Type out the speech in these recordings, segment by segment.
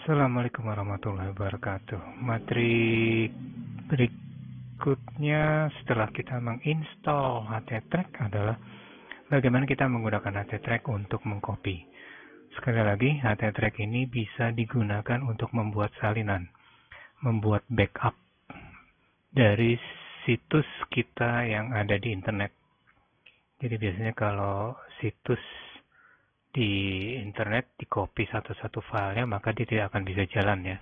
Assalamualaikum warahmatullahi wabarakatuh. Materi berikutnya setelah kita menginstall HT Track adalah bagaimana kita menggunakan HT Track untuk mengcopy. Sekali lagi, HT Track ini bisa digunakan untuk membuat salinan, membuat backup dari situs kita yang ada di internet. Jadi biasanya kalau situs di internet di copy satu-satu filenya maka dia tidak akan bisa jalan ya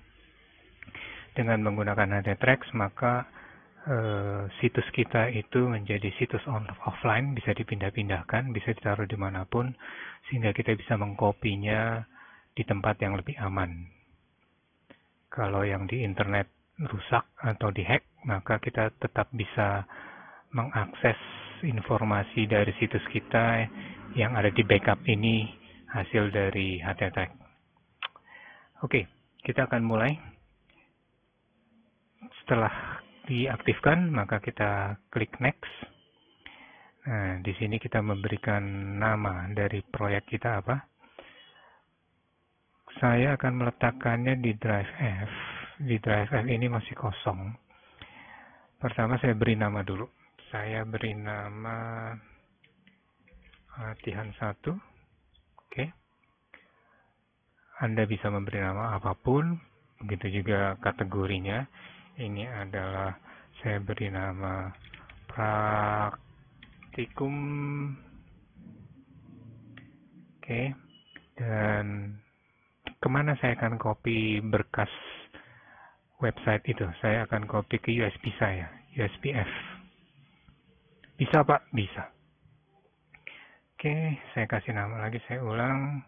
dengan menggunakan Hdetrax maka e, situs kita itu menjadi situs on offline bisa dipindah-pindahkan bisa ditaruh dimanapun sehingga kita bisa mengkopinya di tempat yang lebih aman kalau yang di internet rusak atau dihack maka kita tetap bisa mengakses informasi dari situs kita yang ada di backup ini hasil dari heart attack. Oke, kita akan mulai. Setelah diaktifkan, maka kita klik next. Nah, di sini kita memberikan nama dari proyek kita apa. Saya akan meletakkannya di drive F. Di drive F ini masih kosong. Pertama saya beri nama dulu. Saya beri nama latihan 1 anda bisa memberi nama apapun, begitu juga kategorinya. Ini adalah saya beri nama praktikum. Oke, dan kemana saya akan copy berkas website itu? Saya akan copy ke USB saya, USB F. Bisa Pak? Bisa. Oke, saya kasih nama lagi, saya ulang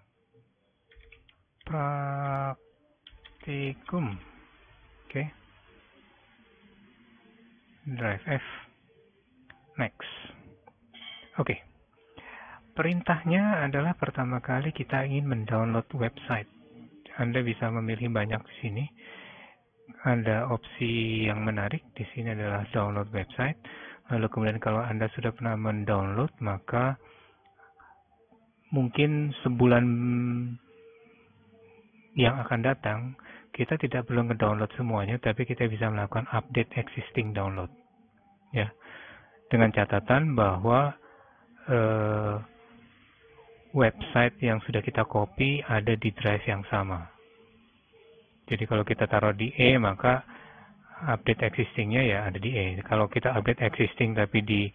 praktikum oke okay. drive F next oke okay. perintahnya adalah pertama kali kita ingin mendownload website anda bisa memilih banyak di sini ada opsi yang menarik di sini adalah download website lalu kemudian kalau anda sudah pernah mendownload maka mungkin sebulan yang akan datang, kita tidak perlu ngedownload semuanya, tapi kita bisa melakukan update existing download. Ya, dengan catatan bahwa eh, website yang sudah kita copy ada di drive yang sama. Jadi kalau kita taruh di E, maka update existingnya ya ada di E. Kalau kita update existing tapi di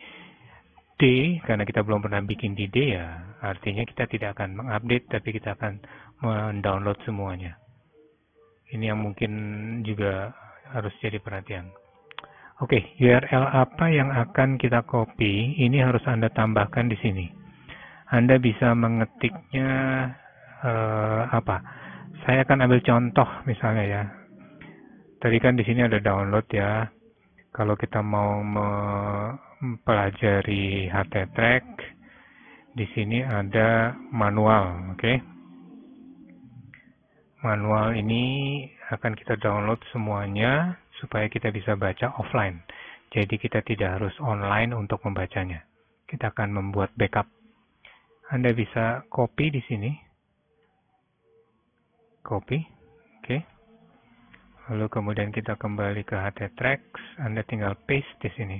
D, karena kita belum pernah bikin di D ya, artinya kita tidak akan mengupdate, tapi kita akan mendownload semuanya. Ini yang mungkin juga harus jadi perhatian. Oke, okay, URL apa yang akan kita copy, ini harus Anda tambahkan di sini. Anda bisa mengetiknya eh, apa? Saya akan ambil contoh misalnya ya. Tadi kan di sini ada download ya. Kalau kita mau mempelajari HT track, di sini ada manual, oke. Okay? manual ini akan kita download semuanya supaya kita bisa baca offline. Jadi kita tidak harus online untuk membacanya. Kita akan membuat backup. Anda bisa copy di sini. Copy. Oke. Okay. Lalu kemudian kita kembali ke HT Tracks. Anda tinggal paste di sini.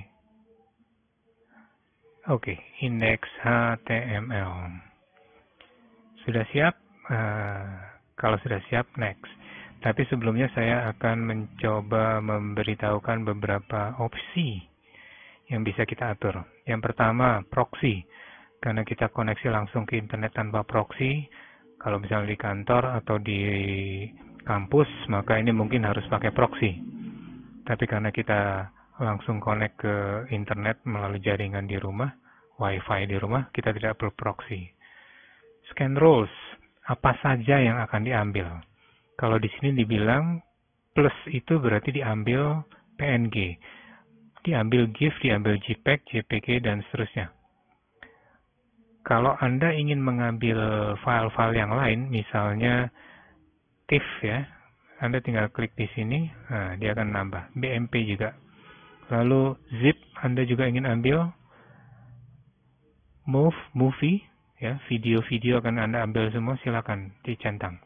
Oke, okay. index HTML. Sudah siap? Uh, kalau sudah siap, next. Tapi sebelumnya saya akan mencoba memberitahukan beberapa opsi yang bisa kita atur. Yang pertama, proxy. Karena kita koneksi langsung ke internet tanpa proxy, kalau misalnya di kantor atau di kampus, maka ini mungkin harus pakai proxy. Tapi karena kita langsung connect ke internet melalui jaringan di rumah, wifi di rumah, kita tidak perlu proxy. Scan rules, apa saja yang akan diambil. Kalau di sini dibilang plus itu berarti diambil PNG, diambil GIF, diambil JPEG, JPG, dan seterusnya. Kalau Anda ingin mengambil file-file yang lain, misalnya TIFF ya, Anda tinggal klik di sini, nah, dia akan nambah, BMP juga. Lalu ZIP Anda juga ingin ambil, MOVE, MOVIE, ya video-video akan anda ambil semua silakan dicentang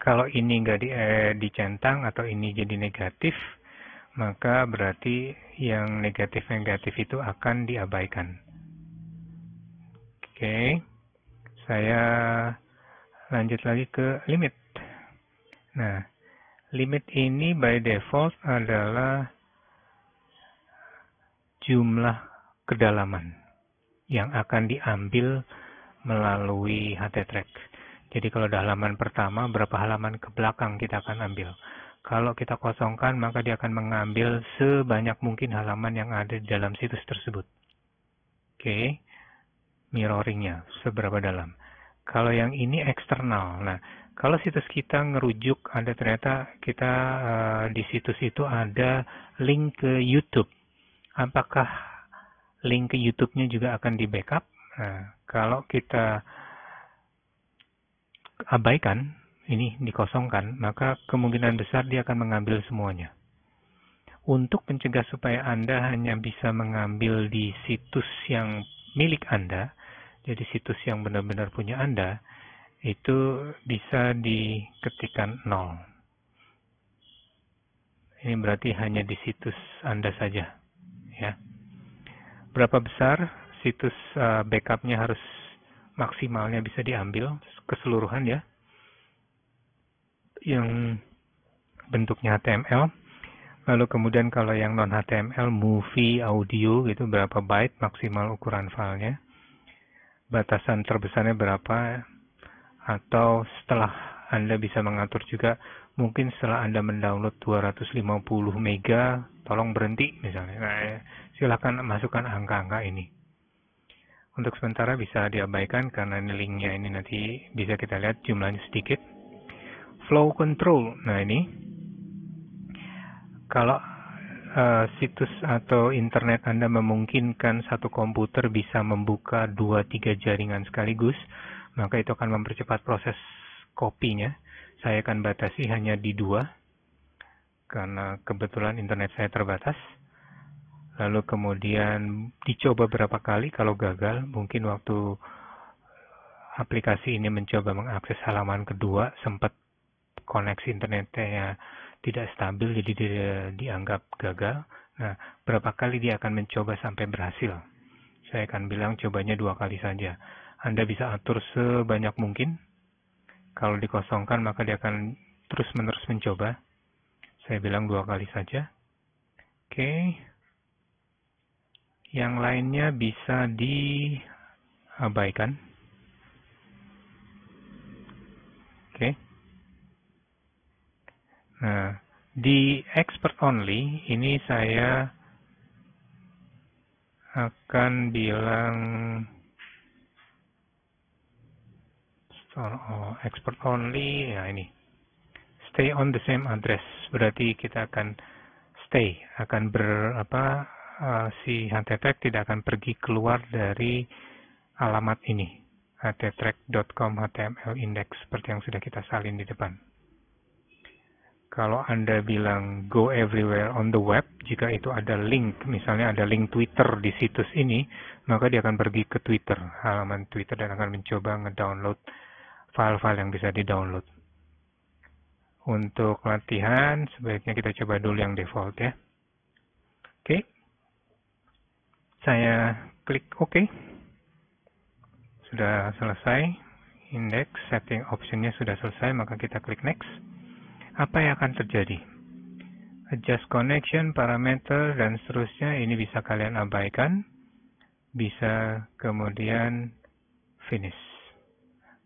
kalau ini nggak di, eh, dicentang atau ini jadi negatif maka berarti yang negatif-negatif itu akan diabaikan oke okay. saya lanjut lagi ke limit nah limit ini by default adalah jumlah kedalaman yang akan diambil melalui HT track. Jadi kalau ada halaman pertama, berapa halaman ke belakang kita akan ambil. Kalau kita kosongkan, maka dia akan mengambil sebanyak mungkin halaman yang ada di dalam situs tersebut. Oke, okay. mirroringnya seberapa dalam. Kalau yang ini eksternal, nah kalau situs kita ngerujuk ada ternyata kita uh, di situs itu ada link ke YouTube. Apakah link ke YouTube-nya juga akan di backup. Nah, kalau kita abaikan, ini dikosongkan, maka kemungkinan besar dia akan mengambil semuanya. Untuk mencegah supaya Anda hanya bisa mengambil di situs yang milik Anda, jadi situs yang benar-benar punya Anda, itu bisa diketikkan 0. Ini berarti hanya di situs Anda saja. ya berapa besar situs uh, backupnya harus maksimalnya bisa diambil keseluruhan ya yang bentuknya HTML lalu kemudian kalau yang non HTML movie audio gitu berapa byte maksimal ukuran filenya batasan terbesarnya berapa atau setelah Anda bisa mengatur juga mungkin setelah Anda mendownload 250 mega tolong berhenti misalnya nah, silahkan masukkan angka-angka ini. Untuk sementara bisa diabaikan karena ini linknya ini nanti bisa kita lihat jumlahnya sedikit. Flow control, nah ini kalau uh, situs atau internet Anda memungkinkan satu komputer bisa membuka dua tiga jaringan sekaligus, maka itu akan mempercepat proses kopinya. Saya akan batasi hanya di dua, karena kebetulan internet saya terbatas lalu kemudian dicoba berapa kali kalau gagal mungkin waktu aplikasi ini mencoba mengakses halaman kedua sempat koneksi internetnya tidak stabil jadi dia dianggap gagal nah berapa kali dia akan mencoba sampai berhasil saya akan bilang cobanya dua kali saja anda bisa atur sebanyak mungkin kalau dikosongkan maka dia akan terus menerus mencoba saya bilang dua kali saja oke okay yang lainnya bisa diabaikan. Oke. Okay. Nah, di expert only ini saya akan bilang oh, expert only ya ini stay on the same address berarti kita akan stay akan ber apa Eh, si httrack tidak akan pergi keluar dari alamat ini httrack.com html index seperti yang sudah kita salin di depan. Kalau Anda bilang go everywhere on the web, jika itu ada link, misalnya ada link Twitter di situs ini, maka dia akan pergi ke Twitter, halaman Twitter dan akan mencoba ngedownload file-file yang bisa didownload. Untuk latihan, sebaiknya kita coba dulu yang default ya. Oke. Okay. Saya klik OK. Sudah selesai. Index setting optionnya sudah selesai, maka kita klik next. Apa yang akan terjadi? Adjust connection, parameter, dan seterusnya. Ini bisa kalian abaikan. Bisa kemudian finish.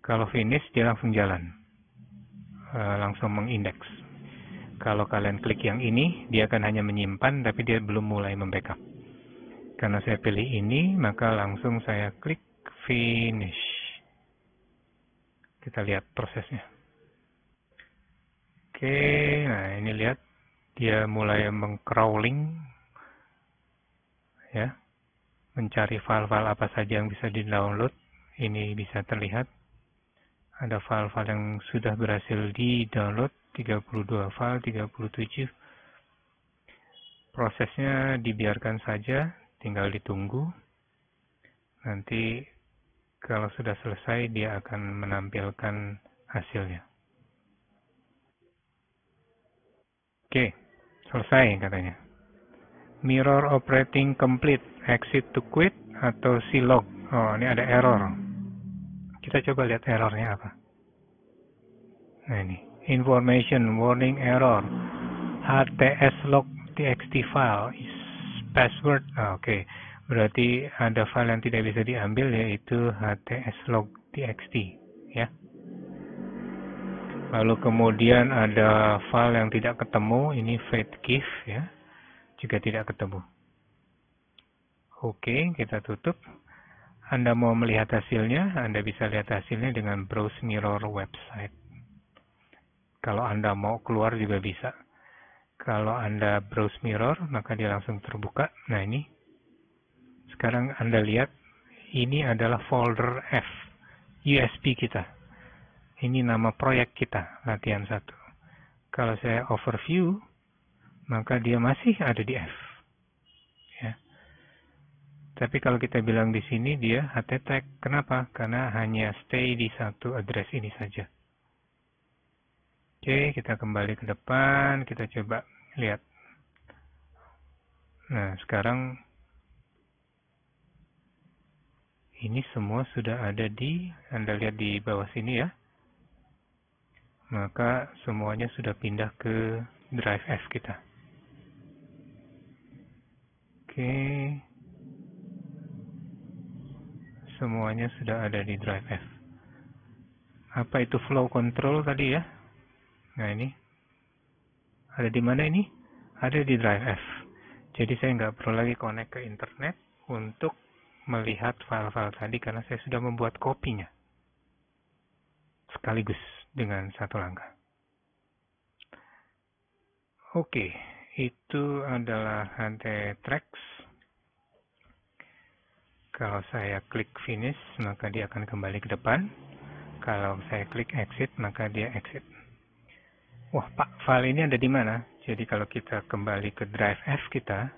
Kalau finish, dia langsung jalan. E, langsung mengindeks kalau kalian klik yang ini, dia akan hanya menyimpan, tapi dia belum mulai membackup. Karena saya pilih ini, maka langsung saya klik finish. Kita lihat prosesnya. Oke, nah ini lihat dia mulai mengcrawling ya. Mencari file-file apa saja yang bisa di-download. Ini bisa terlihat ada file-file yang sudah berhasil di-download 32 file 37 prosesnya dibiarkan saja tinggal ditunggu. Nanti kalau sudah selesai dia akan menampilkan hasilnya. Oke, selesai katanya. Mirror operating complete, exit to quit atau log Oh, ini ada error. Kita coba lihat errornya apa. Nah ini, information warning error. HTS log txt file password. Ah, oke, okay. berarti ada file yang tidak bisa diambil yaitu hts_log_txt ya. Lalu kemudian ada file yang tidak ketemu, ini gif ya, juga tidak ketemu. Oke, okay, kita tutup. Anda mau melihat hasilnya, Anda bisa lihat hasilnya dengan browse mirror website. Kalau Anda mau keluar juga bisa. Kalau Anda browse mirror, maka dia langsung terbuka. Nah ini, sekarang Anda lihat, ini adalah folder F, USB kita. Ini nama proyek kita, latihan satu. Kalau saya overview, maka dia masih ada di F. Ya. Tapi kalau kita bilang di sini, dia HT Kenapa? Karena hanya stay di satu address ini saja. Oke, kita kembali ke depan, kita coba lihat. Nah, sekarang ini semua sudah ada di, Anda lihat di bawah sini ya. Maka semuanya sudah pindah ke drive S kita. Oke. Semuanya sudah ada di drive F. Apa itu flow control tadi ya? Nah ini ada di mana ini? Ada di drive F. Jadi saya nggak perlu lagi connect ke internet untuk melihat file-file tadi karena saya sudah membuat kopinya sekaligus dengan satu langkah. Oke, itu adalah HT Tracks. Kalau saya klik finish, maka dia akan kembali ke depan. Kalau saya klik exit, maka dia exit. Wah, Pak, file ini ada di mana? Jadi kalau kita kembali ke drive F kita,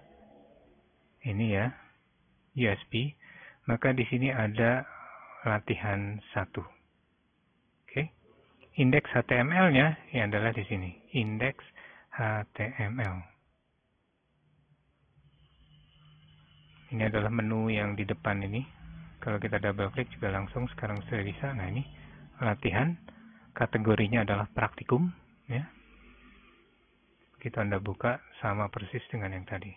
ini ya, USB, maka di sini ada latihan 1. Oke. Okay. Indeks HTML-nya yang adalah di sini, indeks HTML. Ini adalah menu yang di depan ini. Kalau kita double klik juga langsung sekarang sudah bisa. Nah, ini latihan kategorinya adalah praktikum. Ya. Begitu Anda buka, sama persis dengan yang tadi.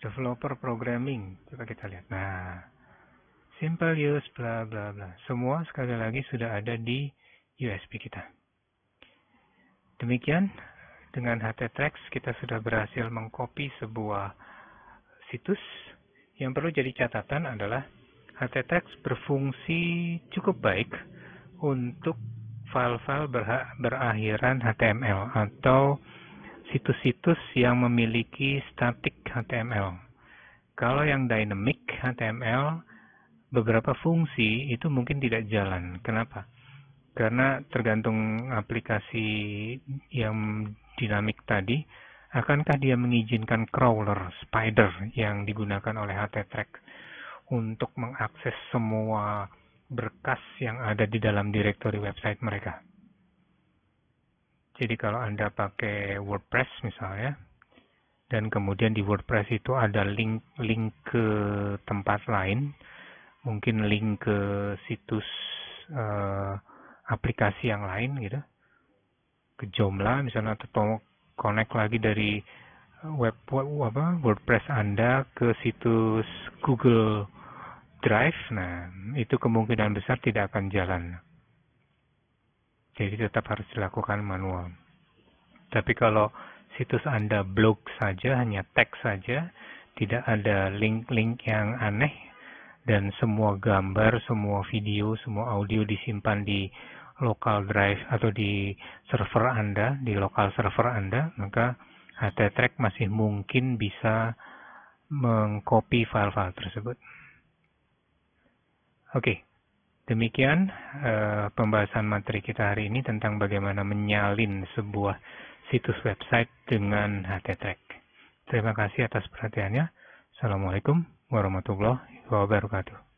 Developer programming, coba kita lihat. Nah, simple use, bla bla bla. Semua sekali lagi sudah ada di USB kita. Demikian, dengan HTTrax kita sudah berhasil mengcopy sebuah situs. Yang perlu jadi catatan adalah HTTrax berfungsi cukup baik untuk file-file berakhiran HTML atau situs-situs yang memiliki static HTML. Kalau yang dynamic HTML, beberapa fungsi itu mungkin tidak jalan. Kenapa? Karena tergantung aplikasi yang dinamik tadi, akankah dia mengizinkan crawler, spider yang digunakan oleh HTTrack untuk mengakses semua berkas yang ada di dalam direktori website mereka. Jadi kalau Anda pakai WordPress misalnya, dan kemudian di WordPress itu ada link link ke tempat lain, mungkin link ke situs uh, aplikasi yang lain gitu, ke Joomla misalnya atau connect lagi dari web, web apa WordPress Anda ke situs Google drive, nah itu kemungkinan besar tidak akan jalan. Jadi tetap harus dilakukan manual. Tapi kalau situs Anda blog saja, hanya teks saja, tidak ada link-link yang aneh, dan semua gambar, semua video, semua audio disimpan di local drive atau di server Anda, di local server Anda, maka HTTrack masih mungkin bisa mengcopy file-file tersebut. Oke, demikian uh, pembahasan materi kita hari ini tentang bagaimana menyalin sebuah situs website dengan HTTrack. Terima kasih atas perhatiannya. Assalamualaikum warahmatullahi wabarakatuh.